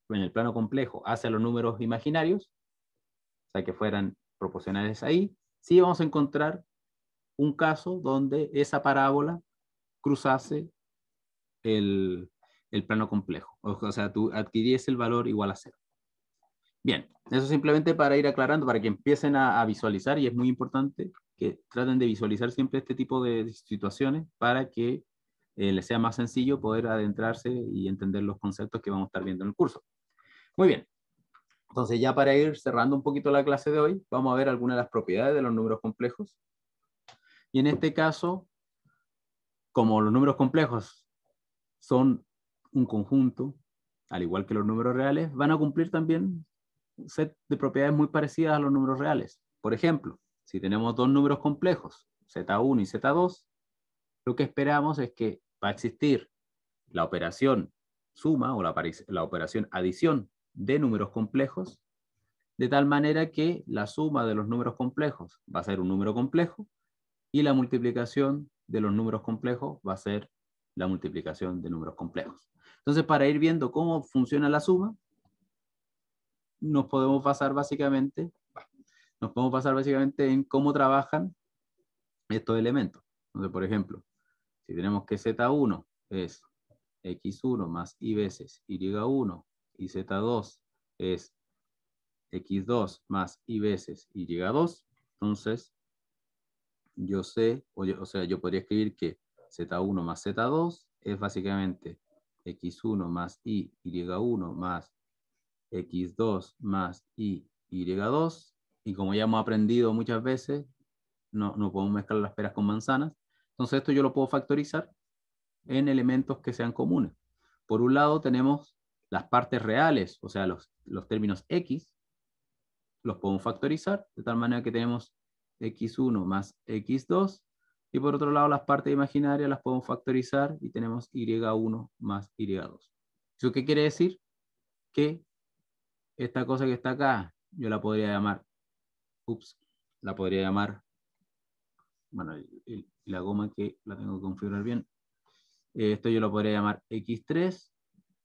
en el plano complejo hacia los números imaginarios, o sea que fueran proporcionales ahí, sí vamos a encontrar un caso donde esa parábola cruzase el, plano complejo. O sea, tú adquiriese el valor igual a cero. Bien, eso simplemente para ir aclarando, para que empiecen a, visualizar, y es muy importante que traten de visualizar siempre este tipo de situaciones para que eh, les sea más sencillo poder adentrarse y entender los conceptos que vamos a estar viendo en el curso. Muy bien, entonces ya para ir cerrando un poquito la clase de hoy, vamos a ver algunas de las propiedades de los números complejos. Y en este caso, como los números complejos son un conjunto, al igual que los números reales, van a cumplir también un set de propiedades muy parecidas a los números reales. Por ejemplo, si tenemos dos números complejos, Z1 y Z2, lo que esperamos es que va a existir la operación suma o la, la operación adición de números complejos, de tal manera que la suma de los números complejos va a ser un número complejo y la multiplicación de los números complejos va a ser la multiplicación de números complejos. Entonces, para ir viendo cómo funciona la suma, nos podemos pasar básicamente, nos podemos básicamente en cómo trabajan estos elementos. Entonces, por ejemplo, si tenemos que Z1 es X1 más Y veces Y1 y Z2 es X2 más Y veces Y2, entonces yo sé, o, sea, yo podría escribir que Z1 más Z2 es básicamente X1 más Y, 1 más X2 más Y, 2 Y como ya hemos aprendido muchas veces, no, no podemos mezclar las peras con manzanas. Entonces esto yo lo puedo factorizar en elementos que sean comunes. Por un lado tenemos las partes reales, o sea, los, los términos X, los podemos factorizar, de tal manera que tenemos x1 más x2. Y por otro lado, las partes imaginarias las podemos factorizar y tenemos y1 más y2. ¿Eso qué quiere decir? Que esta cosa que está acá, yo la podría llamar, ups, la podría llamar, bueno, la goma que la tengo que configurar bien, eh, esto yo lo podría llamar x3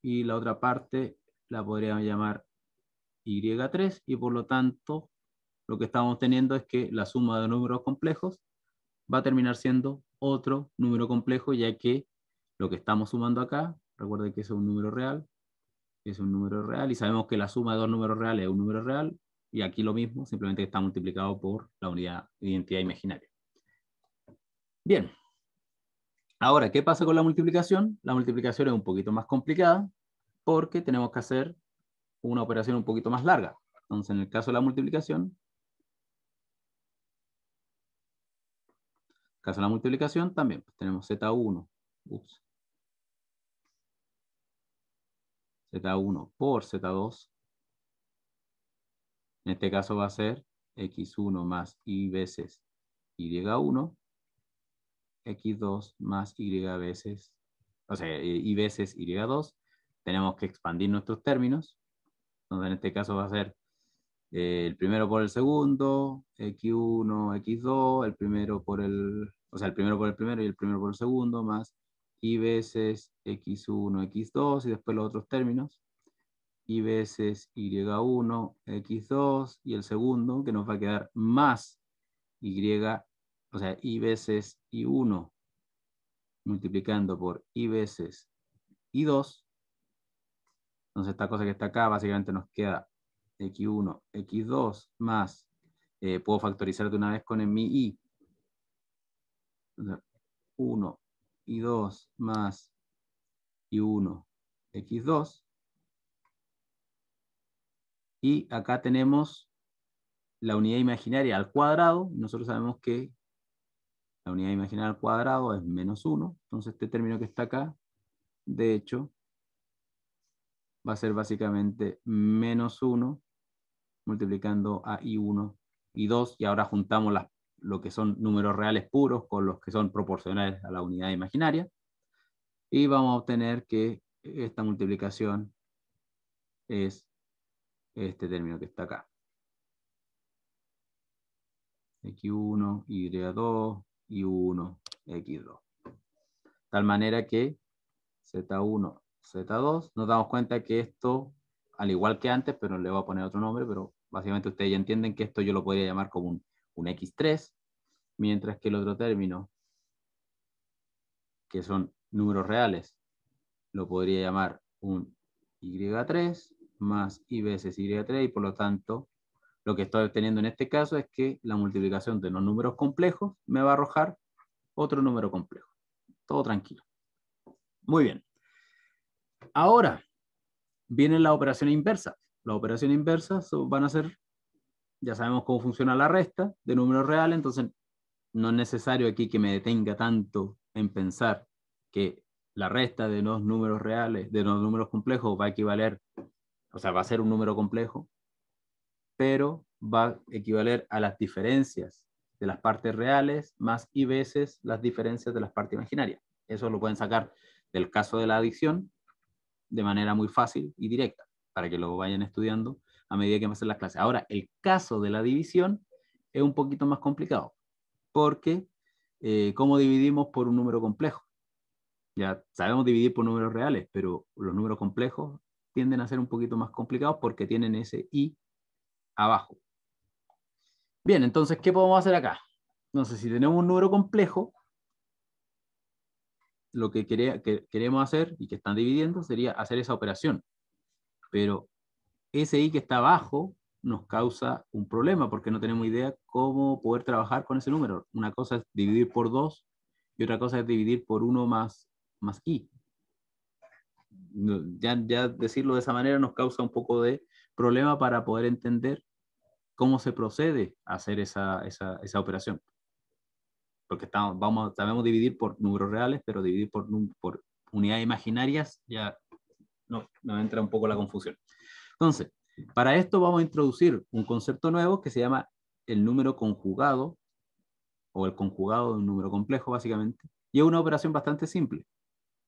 y la otra parte la podría llamar y3 y por lo tanto lo que estamos teniendo es que la suma de números complejos va a terminar siendo otro número complejo, ya que lo que estamos sumando acá, recuerden que es un número real, es un número real, y sabemos que la suma de dos números reales es un número real, y aquí lo mismo, simplemente está multiplicado por la unidad de identidad imaginaria. Bien. Ahora, ¿qué pasa con la multiplicación? La multiplicación es un poquito más complicada, porque tenemos que hacer una operación un poquito más larga. Entonces, en el caso de la multiplicación, caso de la multiplicación también pues, tenemos Z1. Ups. Z1 por Z2. En este caso va a ser X1 más Y veces Y1. X2 más Y veces, o sea, Y veces Y2. Tenemos que expandir nuestros términos. Entonces en este caso va a ser eh, el primero por el segundo, X1, X2, el primero por el, o sea, el primero por el primero y el primero por el segundo, más y veces X1, X2 y después los otros términos, y veces Y1, X2 y el segundo, que nos va a quedar más Y, o sea, y veces Y1 multiplicando por y veces y 2. Entonces esta cosa que está acá básicamente nos queda x1, x2 más, eh, puedo factorizar de una vez con mi i, 1 y 2 más y 1, x2. Y acá tenemos la unidad imaginaria al cuadrado. Nosotros sabemos que la unidad imaginaria al cuadrado es menos 1. Entonces este término que está acá, de hecho, va a ser básicamente menos 1 multiplicando a I1 y 2, y ahora juntamos las, lo que son números reales puros con los que son proporcionales a la unidad imaginaria, y vamos a obtener que esta multiplicación es este término que está acá. X1, Y2, Y1, X2. Tal manera que Z1, Z2, nos damos cuenta que esto, al igual que antes, pero le voy a poner otro nombre, pero Básicamente ustedes ya entienden que esto yo lo podría llamar como un, X3, mientras que el otro término, que son números reales, lo podría llamar un Y3 más Y veces Y3 y por lo tanto lo que estoy obteniendo en este caso es que la multiplicación de los números complejos me va a arrojar otro número complejo. Todo tranquilo. Muy bien. Ahora viene la operación inversa. Las operaciones inversas van a ser, ya sabemos cómo funciona la resta de números reales, entonces no es necesario aquí que me detenga tanto en pensar que la resta de los números reales, de los números complejos, va a equivaler, o sea, va a ser un número complejo, pero va a equivaler a las diferencias de las partes reales más y veces las diferencias de las partes imaginarias. Eso lo pueden sacar del caso de la adicción de manera muy fácil y directa para que lo vayan estudiando a medida que hacen las clases. Ahora, el caso de la división es un poquito más complicado, porque eh, ¿cómo dividimos por un número complejo? Ya sabemos dividir por números reales, pero los números complejos tienden a ser un poquito más complicados porque tienen ese i abajo. Bien, entonces, ¿qué podemos hacer acá? Entonces, si tenemos un número complejo, lo que, que queremos hacer y que están dividiendo sería hacer esa operación. Pero ese I que está abajo nos causa un problema porque no tenemos idea cómo poder trabajar con ese número. Una cosa es dividir por 2 y otra cosa es dividir por 1 más, más i. Ya, ya decirlo de esa manera nos causa un poco de problema para poder entender cómo se procede a hacer esa, esa, esa operación. Porque estamos, vamos, sabemos dividir por números reales, pero dividir por, por unidades imaginarias ya no, entra un poco la confusión. Entonces, para esto vamos a introducir un concepto nuevo que se llama el número conjugado o el conjugado de un número complejo, básicamente. Y es una operación bastante simple.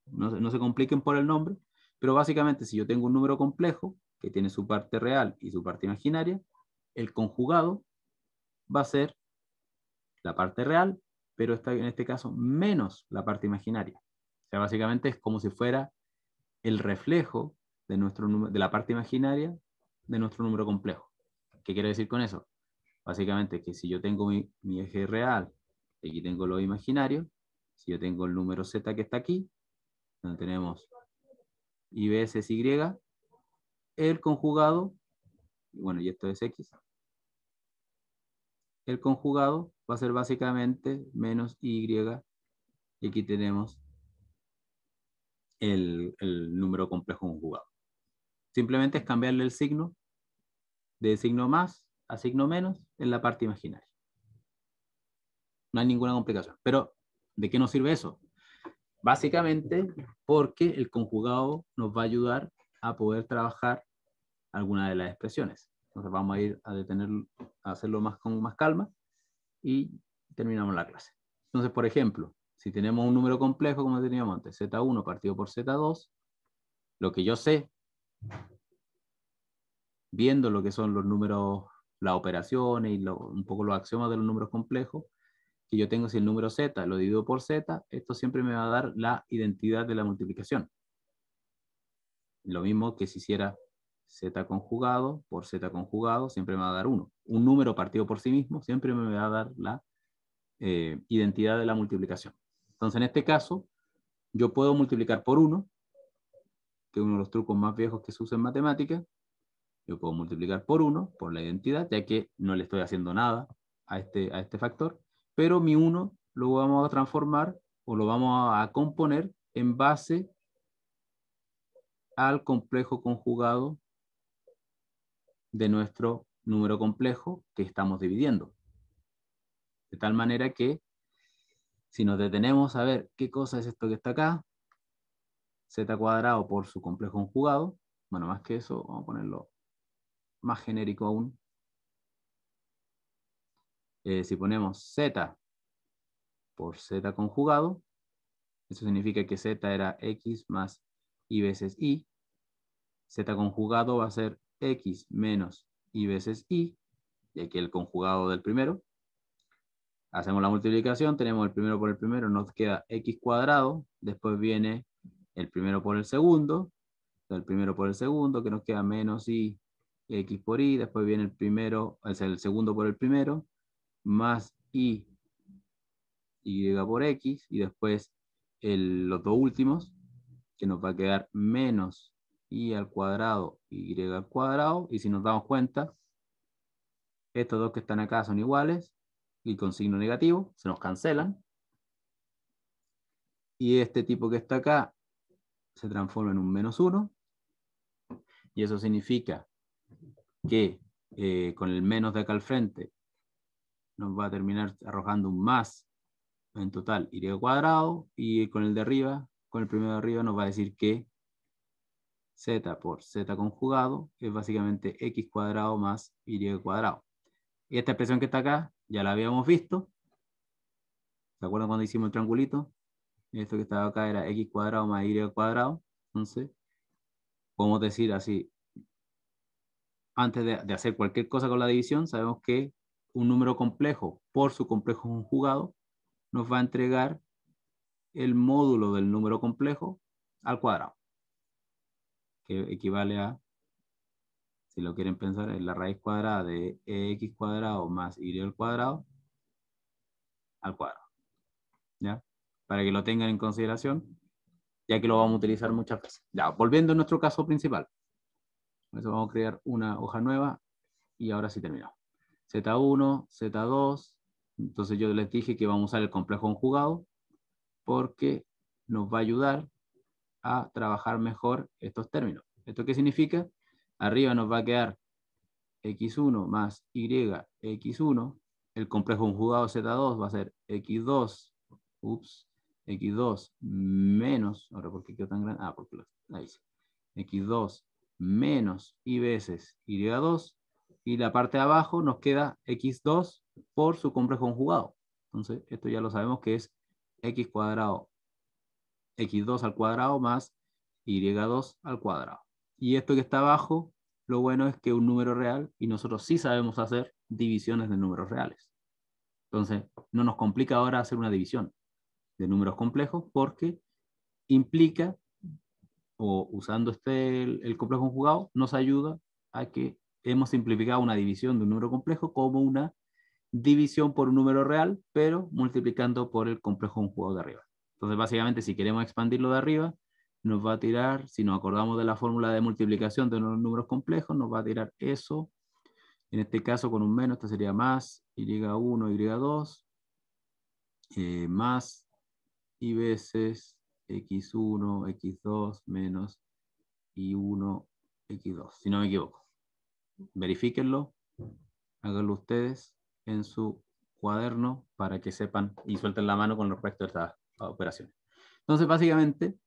No, no se compliquen por el nombre, pero básicamente si yo tengo un número complejo que tiene su parte real y su parte imaginaria, el conjugado va a ser la parte real, pero está en este caso menos la parte imaginaria. O sea, básicamente es como si fuera el reflejo de, nuestro, de la parte imaginaria de nuestro número complejo. ¿Qué quiere decir con eso? Básicamente que si yo tengo mi, eje real, aquí tengo lo imaginario, si yo tengo el número z que está aquí, donde tenemos y veces Y, el conjugado, bueno, y esto es X, el conjugado va a ser básicamente menos Y, y aquí tenemos el, número complejo conjugado. Simplemente es cambiarle el signo de signo más a signo menos en la parte imaginaria. No hay ninguna complicación. Pero, ¿de qué nos sirve eso? Básicamente porque el conjugado nos va a ayudar a poder trabajar alguna de las expresiones. Entonces vamos a ir a detener, a hacerlo más con más calma y terminamos la clase. Entonces, por ejemplo, si tenemos un número complejo como teníamos antes, Z1 partido por Z2, lo que yo sé, viendo lo que son los números, las operaciones y un poco los axiomas de los números complejos, que yo tengo si el número Z lo divido por Z, esto siempre me va a dar la identidad de la multiplicación. Lo mismo que si hiciera Z conjugado por Z conjugado, siempre me va a dar 1. Un número partido por sí mismo siempre me va a dar la eh, identidad de la multiplicación. Entonces, en este caso, yo puedo multiplicar por 1, que es uno de los trucos más viejos que se usa en matemática. Yo puedo multiplicar por 1, por la identidad, ya que no le estoy haciendo nada a este, a este factor, pero mi 1 lo vamos a transformar o lo vamos a componer en base al complejo conjugado de nuestro número complejo que estamos dividiendo. De tal manera que si nos detenemos a ver qué cosa es esto que está acá, z cuadrado por su complejo conjugado, bueno, más que eso, vamos a ponerlo más genérico aún. Eh, si ponemos z por z conjugado, eso significa que z era x más y veces y. z conjugado va a ser x menos y veces y, y aquí el conjugado del primero, Hacemos la multiplicación, tenemos el primero por el primero, nos queda x cuadrado, después viene el primero por el segundo, el primero por el segundo, que nos queda menos y x por y, después viene el primero, es el segundo por el primero, más y, y por x, y después los dos últimos, que nos va a quedar menos y al cuadrado, y al cuadrado, y si nos damos cuenta, estos dos que están acá son iguales, y con signo negativo, se nos cancelan. Y este tipo que está acá se transforma en un menos 1. Y eso significa que eh, con el menos de acá al frente nos va a terminar arrojando un más en total y cuadrado y con el de arriba, con el primero de arriba nos va a decir que z por z conjugado es básicamente x cuadrado más y cuadrado. Y esta expresión que está acá ya la habíamos visto. ¿Se acuerdan cuando hicimos el triangulito? Esto que estaba acá era x cuadrado más y cuadrado. Entonces, podemos decir así, antes de, de, hacer cualquier cosa con la división, sabemos que un número complejo por su complejo conjugado nos va a entregar el módulo del número complejo al cuadrado, que equivale a si lo quieren pensar, es la raíz cuadrada de e x cuadrado más y al cuadrado al cuadrado. ¿Ya? Para que lo tengan en consideración, ya que lo vamos a utilizar muchas veces. Ya, volviendo a nuestro caso principal. vamos a crear una hoja nueva y ahora sí terminamos. Z1, Z2, entonces yo les dije que vamos a usar el complejo conjugado porque nos va a ayudar a trabajar mejor estos términos. ¿Esto qué significa? Arriba nos va a quedar x1 más y x1. El complejo conjugado z2 va a ser x2, ups, x2 menos, ahora por qué quedó tan grande, ah, porque ahí x2 menos y veces y2, y la parte de abajo nos queda x2 por su complejo conjugado. Entonces, esto ya lo sabemos que es x cuadrado, x2 al cuadrado más y2 al cuadrado. Y esto que está abajo, lo bueno es que un número real, y nosotros sí sabemos hacer divisiones de números reales. Entonces, no nos complica ahora hacer una división de números complejos porque implica, o usando este, el, el complejo conjugado, nos ayuda a que hemos simplificado una división de un número complejo como una división por un número real, pero multiplicando por el complejo conjugado de arriba. Entonces, básicamente, si queremos expandirlo de arriba, nos va a tirar, si nos acordamos de la fórmula de multiplicación de los números complejos, nos va a tirar eso. En este caso con un menos, esto sería más Y1, Y2, eh, más y veces X1, X2, menos Y1, X2, si no me equivoco. Verifíquenlo, háganlo ustedes en su cuaderno para que sepan y suelten la mano con respecto a estas operaciones. Entonces, básicamente,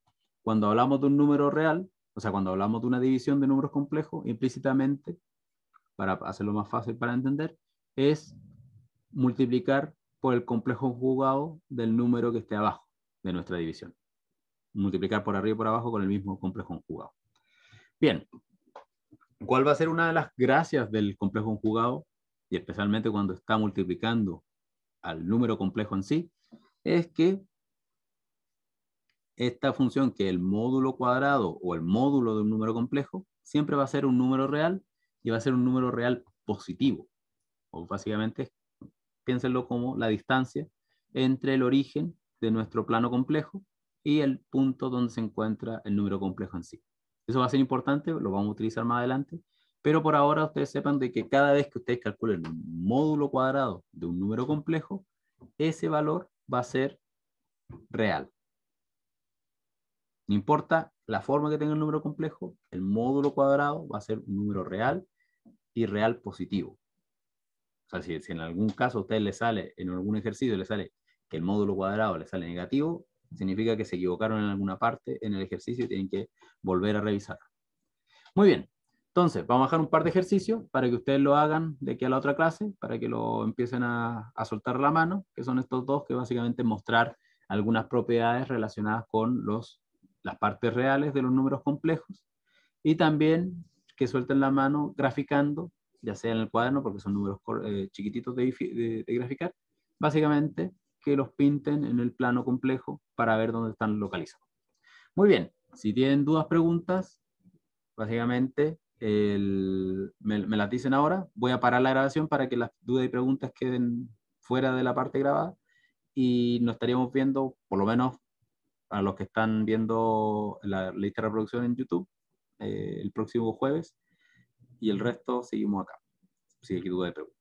cuando hablamos de un número real, o sea, cuando hablamos de una división de números complejos, implícitamente, para hacerlo más fácil para entender, es multiplicar por el complejo conjugado del número que esté abajo de nuestra división. Multiplicar por arriba y por abajo con el mismo complejo conjugado. Bien, ¿cuál va a ser una de las gracias del complejo conjugado? Y especialmente cuando está multiplicando al número complejo en sí, es que esta función que el módulo cuadrado o el módulo de un número complejo siempre va a ser un número real y va a ser un número real positivo. O básicamente, piénsenlo como la distancia entre el origen de nuestro plano complejo y el punto donde se encuentra el número complejo en sí. Eso va a ser importante, lo vamos a utilizar más adelante, pero por ahora ustedes sepan de que cada vez que ustedes calculen el módulo cuadrado de un número complejo, ese valor va a ser real. No importa la forma que tenga el número complejo, el módulo cuadrado va a ser un número real y real positivo. O sea, si, en algún caso a ustedes le sale, en algún ejercicio le sale que el módulo cuadrado le sale negativo, significa que se equivocaron en alguna parte en el ejercicio y tienen que volver a revisar. Muy bien, entonces vamos a dejar un par de ejercicios para que ustedes lo hagan de aquí a la otra clase, para que lo empiecen a, a soltar la mano, que son estos dos que básicamente mostrar algunas propiedades relacionadas con los las partes reales de los números complejos y también que suelten la mano graficando, ya sea en el cuaderno, porque son números eh, chiquititos de, graficar, básicamente que los pinten en el plano complejo para ver dónde están localizados. Muy bien, si tienen dudas, preguntas, básicamente me, me las dicen ahora. Voy a parar la grabación para que las dudas y preguntas queden fuera de la parte grabada y nos estaríamos viendo por lo menos para los que están viendo la lista de reproducción en YouTube, eh, el próximo jueves. Y el resto seguimos acá, si hay duda de preguntas.